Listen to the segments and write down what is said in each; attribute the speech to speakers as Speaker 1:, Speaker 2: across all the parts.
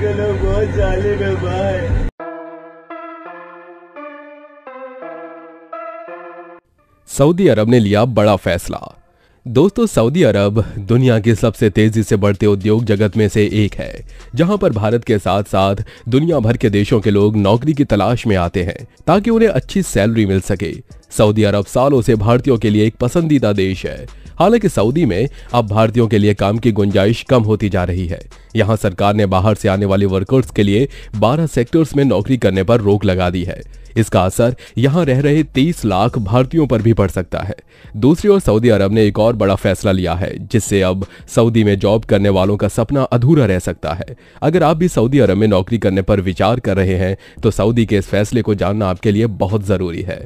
Speaker 1: बहुत सऊदी अरब ने लिया बड़ा फैसला दोस्तों सऊदी अरब दुनिया के सबसे तेजी से बढ़ते उद्योग जगत में से एक है जहां पर भारत के साथ साथ दुनिया भर के देशों के लोग नौकरी की तलाश में आते हैं ताकि उन्हें अच्छी सैलरी मिल सके सऊदी अरब सालों से भारतीयों के लिए एक पसंदीदा देश है हालांकि सऊदी में अब भारतीयों के लिए काम की गुंजाइश कम होती जा रही है यहाँ सरकार ने बाहर से आने वाले वर्कर्स के लिए 12 सेक्टर्स में नौकरी करने पर रोक लगा दी है इसका असर यहाँ रह रहे 30 लाख भारतीयों पर भी पड़ सकता है दूसरी ओर सऊदी अरब ने एक और बड़ा फैसला लिया है जिससे अब सऊदी में जॉब करने वालों का सपना अधूरा रह सकता है अगर आप भी सऊदी अरब में नौकरी करने पर विचार कर रहे हैं तो सऊदी के इस फैसले को जानना आपके लिए बहुत जरूरी है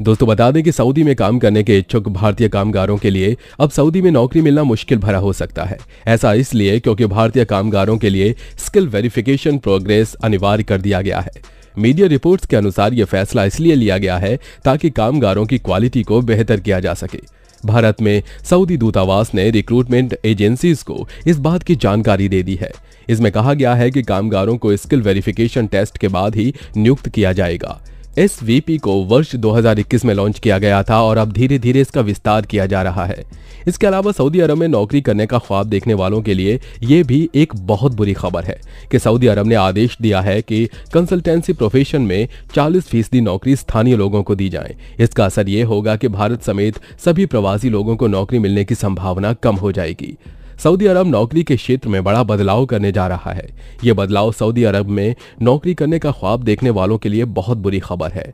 Speaker 1: दोस्तों बता दें कि सऊदी में काम करने के इच्छुक भारतीय कामगारों के लिए अब सऊदी में नौकरी मिलना मुश्किल भरा हो सकता है ऐसा इसलिए क्योंकि भारतीय कामगारों के लिए स्किल वेरिफिकेशन प्रोग्रेस अनिवार्य कर दिया गया है मीडिया रिपोर्ट्स के अनुसार यह फैसला इसलिए लिया गया है ताकि कामगारों की क्वालिटी को बेहतर किया जा सके भारत में सऊदी दूतावास ने रिक्रूटमेंट एजेंसीज को इस बात की जानकारी दे दी है इसमें कहा गया है कि कामगारों को स्किल वेरिफिकेशन टेस्ट के बाद ही नियुक्त किया जाएगा एस को वर्ष 2021 में लॉन्च किया गया था और अब धीरे धीरे इसका विस्तार किया जा रहा है इसके अलावा सऊदी अरब में नौकरी करने का ख्वाब देखने वालों के लिए ये भी एक बहुत बुरी खबर है कि सऊदी अरब ने आदेश दिया है कि कंसल्टेंसी प्रोफेशन में 40 फीसदी नौकरी स्थानीय लोगों को दी जाए इसका असर ये होगा कि भारत समेत सभी प्रवासी लोगों को नौकरी मिलने की संभावना कम हो जाएगी सऊदी अरब नौकरी के क्षेत्र में बड़ा बदलाव करने जा रहा है ये बदलाव सऊदी अरब में नौकरी करने का ख्वाब देखने वालों के लिए बहुत बुरी खबर है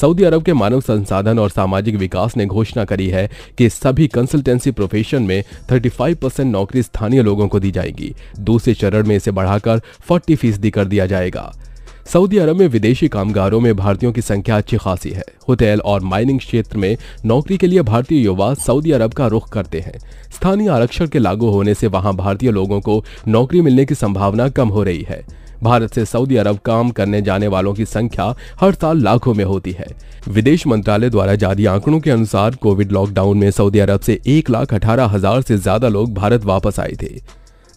Speaker 1: सऊदी अरब के मानव संसाधन और सामाजिक विकास ने घोषणा करी है कि सभी कंसल्टेंसी प्रोफेशन में 35 परसेंट नौकरी स्थानीय लोगों को दी जाएगी दूसरे चरण में इसे बढ़ाकर 40 फीसदी कर दिया जाएगा सऊदी अरब में विदेशी कामगारों में भारतीयों की संख्या अच्छी खासी है होटल और माइनिंग क्षेत्र में नौकरी के लिए भारतीय युवा सऊदी अरब का रुख करते हैं स्थानीय आरक्षण के लागू होने से वहां भारतीय लोगों को नौकरी मिलने की संभावना कम हो रही है भारत से सऊदी अरब काम करने जाने वालों की संख्या हर साल लाखों में होती है विदेश मंत्रालय द्वारा जारी आंकड़ों के अनुसार कोविड लॉकडाउन में सऊदी अरब से एक लाख अठारह हजार से ज्यादा लोग भारत वापस आए थे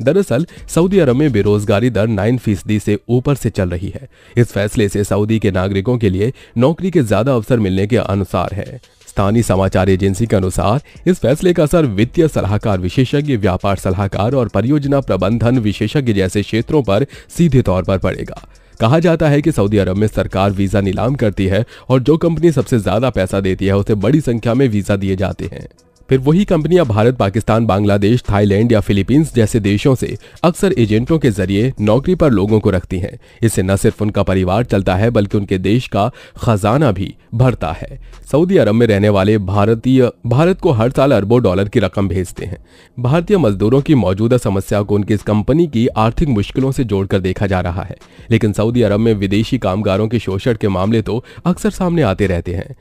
Speaker 1: दरअसल सऊदी अरब में बेरोजगारी दर नाइन फीसदी से ऊपर से चल रही है इस फैसले से सऊदी के नागरिकों के लिए नौकरी के ज्यादा अवसर मिलने के अनुसार है स्थानीय समाचार एजेंसी के अनुसार इस फैसले का असर वित्तीय सलाहकार विशेषज्ञ व्यापार सलाहकार और परियोजना प्रबंधन विशेषज्ञ जैसे क्षेत्रों पर सीधे तौर पर पड़ेगा कहा जाता है कि सऊदी अरब में सरकार वीजा नीलाम करती है और जो कंपनी सबसे ज्यादा पैसा देती है उसे बड़ी संख्या में वीजा दिए जाते हैं फिर वही कंपनियां भारत पाकिस्तान बांग्लादेश थाईलैंड या फिलीपींस जैसे देशों से अक्सर एजेंटों के जरिए नौकरी पर लोगों को रखती हैं इससे न सिर्फ उनका परिवार चलता है बल्कि उनके देश का खजाना भी भरता है सऊदी अरब में रहने वाले भारतीय भारत को हर साल अरबों डॉलर की रकम भेजते हैं भारतीय मजदूरों की मौजूदा समस्या को उनकी इस कंपनी की आर्थिक मुश्किलों से जोड़कर देखा जा रहा है लेकिन सऊदी अरब में विदेशी कामगारों के शोषण के मामले तो अक्सर सामने आते रहते हैं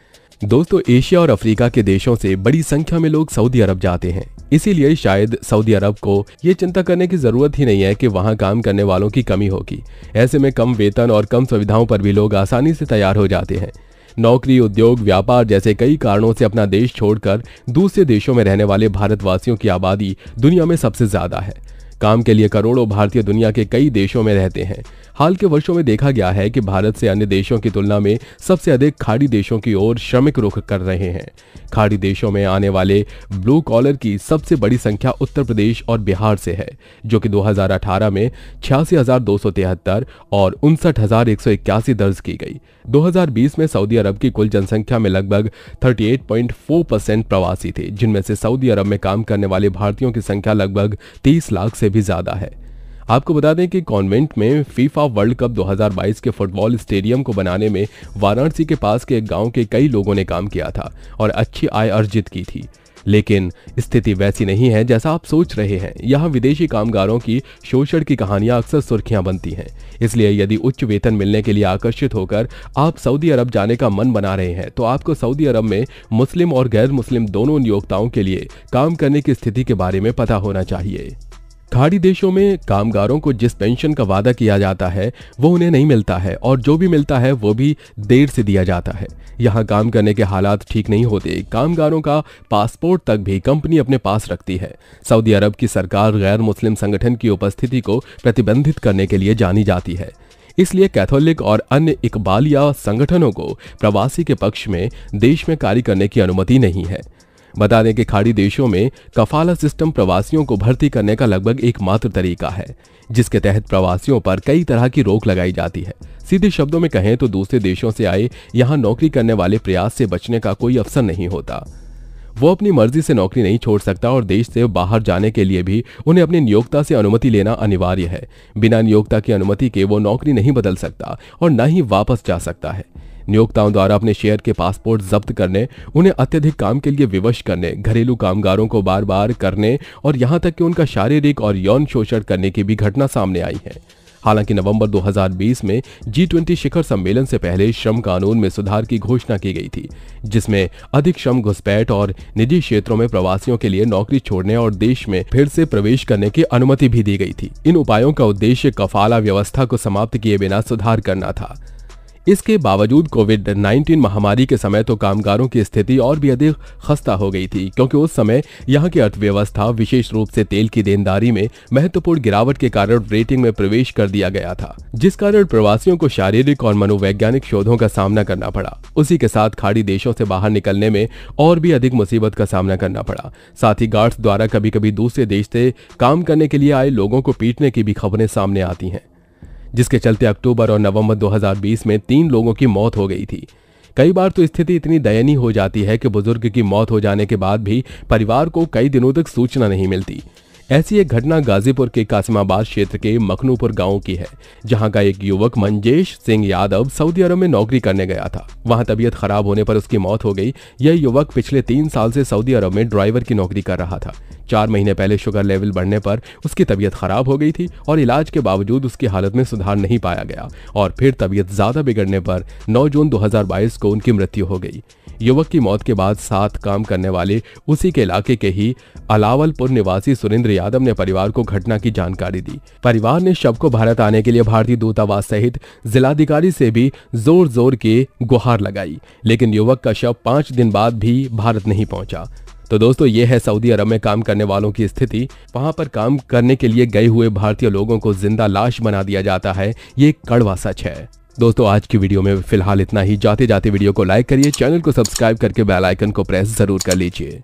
Speaker 1: दोस्तों एशिया और अफ्रीका के देशों से बड़ी संख्या में लोग सऊदी अरब जाते हैं इसीलिए शायद सऊदी अरब को ये चिंता करने की जरूरत ही नहीं है कि वहाँ काम करने वालों की कमी होगी ऐसे में कम वेतन और कम सुविधाओं पर भी लोग आसानी से तैयार हो जाते हैं नौकरी उद्योग व्यापार जैसे कई कारणों से अपना देश छोड़कर दूसरे देशों में रहने वाले भारतवासियों की आबादी दुनिया में सबसे ज्यादा है काम के लिए करोड़ों भारतीय दुनिया के कई देशों में रहते हैं हाल के वर्षों में देखा गया है कि भारत से अन्य देशों की तुलना में सबसे अधिक खाड़ी देशों की ओर श्रमिक रुख कर रहे हैं खाड़ी देशों में आने वाले ब्लू कॉलर की सबसे बड़ी संख्या उत्तर प्रदेश और बिहार से है जो कि 2018 में छियासी और उनसठ दर्ज की गई 2020 में सऊदी अरब की कुल जनसंख्या में लगभग 38.4 परसेंट प्रवासी थे जिनमें से सऊदी अरब में काम करने वाले भारतीयों की संख्या लगभग 30 लाख से भी ज्यादा है आपको बता दें कि कॉन्वेंट में फीफा वर्ल्ड कप 2022 के फुटबॉल स्टेडियम को बनाने में वाराणसी के पास के एक गांव के कई लोगों ने काम किया था और अच्छी आय अर्जित की थी लेकिन स्थिति वैसी नहीं है जैसा आप सोच रहे हैं यहाँ विदेशी कामगारों की शोषण की कहानियां अक्सर सुर्खियां बनती हैं इसलिए यदि उच्च वेतन मिलने के लिए आकर्षित होकर आप सऊदी अरब जाने का मन बना रहे हैं तो आपको सऊदी अरब में मुस्लिम और गैर मुस्लिम दोनों नियोक्ताओं के लिए काम करने की स्थिति के बारे में पता होना चाहिए खाड़ी देशों में कामगारों को जिस पेंशन का वादा किया जाता है वो उन्हें नहीं मिलता है और जो भी मिलता है वो भी देर से दिया जाता है यहाँ काम करने के हालात ठीक नहीं होते कामगारों का पासपोर्ट तक भी कंपनी अपने पास रखती है सऊदी अरब की सरकार गैर मुस्लिम संगठन की उपस्थिति को प्रतिबंधित करने के लिए जानी जाती है इसलिए कैथोलिक और अन्य इकबालिया संगठनों को प्रवासी के पक्ष में देश में कार्य करने की अनुमति नहीं है बता दें कि खाड़ी देशों में कफाला सिस्टम प्रवासियों को भर्ती करने का लगभग एकमात्र तरीका है जिसके तहत प्रवासियों पर कई तरह की रोक लगाई जाती है सीधे शब्दों में कहें तो दूसरे देशों से आए यहाँ नौकरी करने वाले प्रयास से बचने का कोई अवसर नहीं होता वो अपनी मर्जी से नौकरी नहीं छोड़ सकता और देश से बाहर जाने के लिए भी उन्हें अपने नियोक्ता से अनुमति लेना अनिवार्य है बिना नियोक्ता की अनुमति के वो नौकरी नहीं बदल सकता और न ही वापस जा सकता है नियोक्ताओं द्वारा अपने शेयर के पासपोर्ट जब्त करने उन्हें अत्यधिक काम के लिए विवश करने घरेलू कामगारों को बार बार करने और यहाँ तक कि उनका शारीरिक और यौन शोषण करने की भी घटना सामने आई है हालांकि नवंबर 2020 में जी ट्वेंटी शिखर सम्मेलन से पहले श्रम कानून में सुधार की घोषणा की गई थी जिसमें अधिक श्रम घुसपैठ और निजी क्षेत्रों में प्रवासियों के लिए नौकरी छोड़ने और देश में फिर से प्रवेश करने की अनुमति भी दी गई थी इन उपायों का उद्देश्य कफाला व्यवस्था को समाप्त किए बिना सुधार करना था इसके बावजूद कोविड 19 महामारी के समय तो कामगारों की स्थिति और भी अधिक खस्ता हो गई थी क्योंकि उस समय यहाँ की अर्थव्यवस्था विशेष रूप से तेल की देनदारी में महत्वपूर्ण गिरावट के कारण रेटिंग में प्रवेश कर दिया गया था जिस कारण प्रवासियों को शारीरिक और मनोवैज्ञानिक शोधों का सामना करना पड़ा उसी के साथ खाड़ी देशों से बाहर निकलने में और भी अधिक मुसीबत का सामना करना पड़ा साथ ही गार्ड्स द्वारा कभी कभी दूसरे देश से काम करने के लिए आए लोगों को पीटने की भी खबरें सामने आती हैं जिसके चलते अक्टूबर और नवंबर 2020 में तीन लोगों की मौत हो गई थी कई बार तो स्थिति इतनी दयनीय हो जाती है कि बुजुर्ग की मौत हो जाने के बाद भी परिवार को कई दिनों तक सूचना नहीं मिलती ऐसी एक घटना गाजीपुर के कासिमाबाद क्षेत्र के मखनूपुर गांव की है जहां का एक युवक मंजेश सिंह यादव सऊदी अरब में नौकरी करने गया था वहां तबीयत खराब होने पर उसकी मौत हो गई यह युवक पिछले तीन साल से सऊदी अरब में ड्राइवर की नौकरी कर रहा था चार महीने पहले शुगर लेवल बढ़ने पर उसकी तबीयत खराब हो गई थी और इलाज के बावजूद उसकी हालत में सुधार नहीं पाया गया और फिर तबीयत ज्यादा बिगड़ने पर 9 जून 2022 को उनकी मृत्यु हो गई युवक की मौत के बाद साथ काम करने वाले उसी के इलाके के ही अलावलपुर निवासी सुरेंद्र यादव ने परिवार को घटना की जानकारी दी परिवार ने शव को भारत आने के लिए भारतीय दूतावास सहित जिलाधिकारी से भी जोर जोर के गुहार लगाई लेकिन युवक का शव पांच दिन बाद भी भारत नहीं पहुंचा तो दोस्तों ये है सऊदी अरब में काम करने वालों की स्थिति वहां पर काम करने के लिए गए हुए भारतीय लोगों को जिंदा लाश बना दिया जाता है ये कड़वा सच है दोस्तों आज की वीडियो में फिलहाल इतना ही जाते जाते वीडियो को लाइक करिए चैनल को सब्सक्राइब करके बेल आइकन को प्रेस जरूर कर लीजिए